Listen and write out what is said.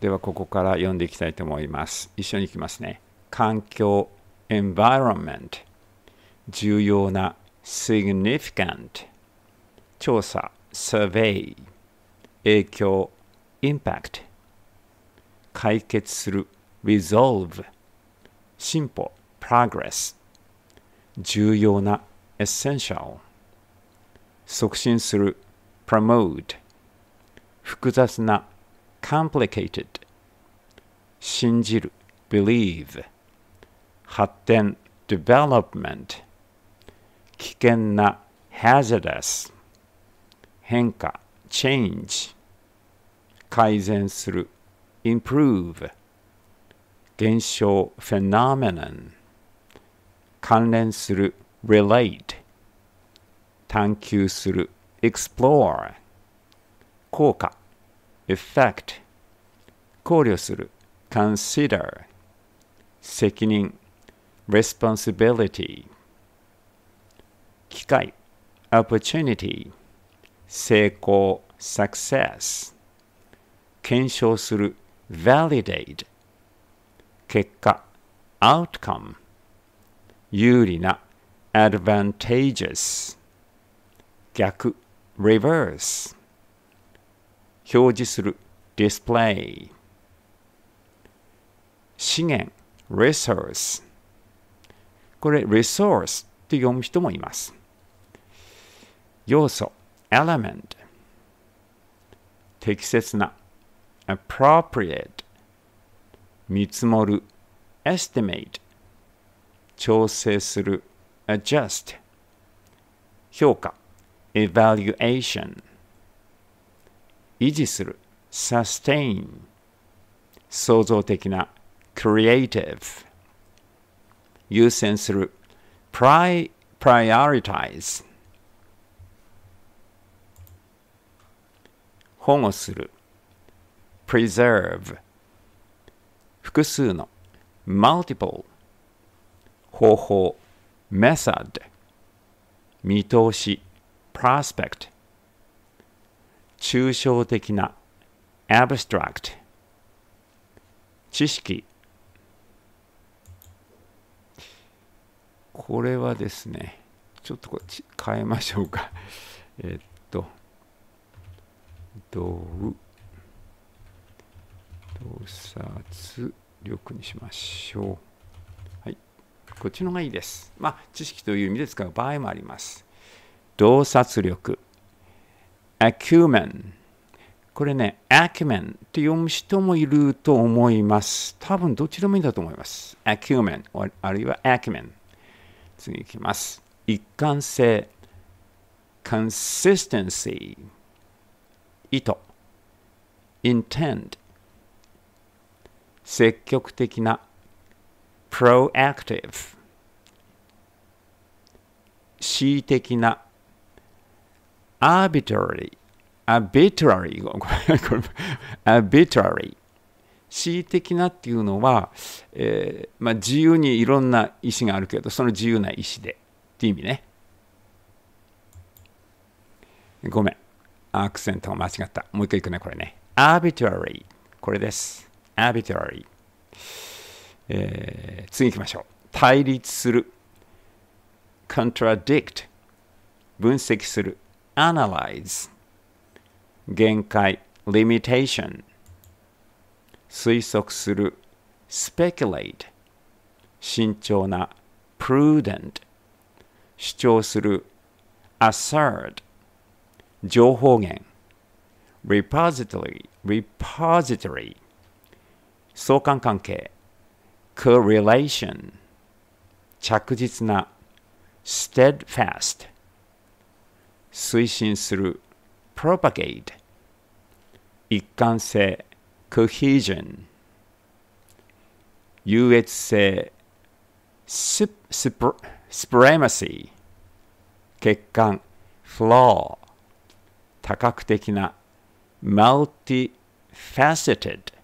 ではここから読んでいきたいと思います。一緒にいきますね。環境 environment 重要な significant 調査 survey 影響 impact 解決する resolve 進歩 progress 重要な essential 促進する promote 複雑な complicated 信じる believe 発展 development 危険な hazardous 変化 change 改善する improve 現象 phenomenon 関連する relate 探求する explore 効果 effect 考慮する consider 責任 responsibility 機会 opportunity 成功 success 検証する validate 結果 outcome 有利な advantageous 逆 reverse 表示する display 資源 resource これ resource って読む人もいます要素 element 適切な appropriate 見積もる estimate 調整する adjust 評価 evaluation 維持する sustain 創造的な creative 優先する pri o r i t i z e 保護する preserve 複数の multiple 方法 method 見通し prospect 抽象的な abstract 知識これはですねちょっとこっち変えましょうか えっとどう洞察力にしましょうはいこっちの方がいいですまあ知識という意味で使う場合もあります洞察力アキュ m e n これね、アキュ m e n って読む人もいると思います。多分どっちでもいいんだと思います。アキュ m e n あるいはアキュ m e n 次いきます。一貫性 consistency 意図 intent 積極的な proactive 恣意的な arbitrary, arbitrary, arbitrary 恣意的なっていうのは、えー、まあ、自由にいろんな意思があるけどその自由な意思でっていう意味ねごめんアクセントが間違ったもう一回いくねこれね arbitrary これです arbitrary、えー、次行きましょう対立する contradict 分析する analyze 限界 limitation 推測する speculate 慎重な prudent 主張する assert 情報源 repository repository 相関関係 correlation 着実な steadfast 推進する propagate 一貫性 cohesion 優越性 supremacy 欠陥 flaw 多角的な multifaceted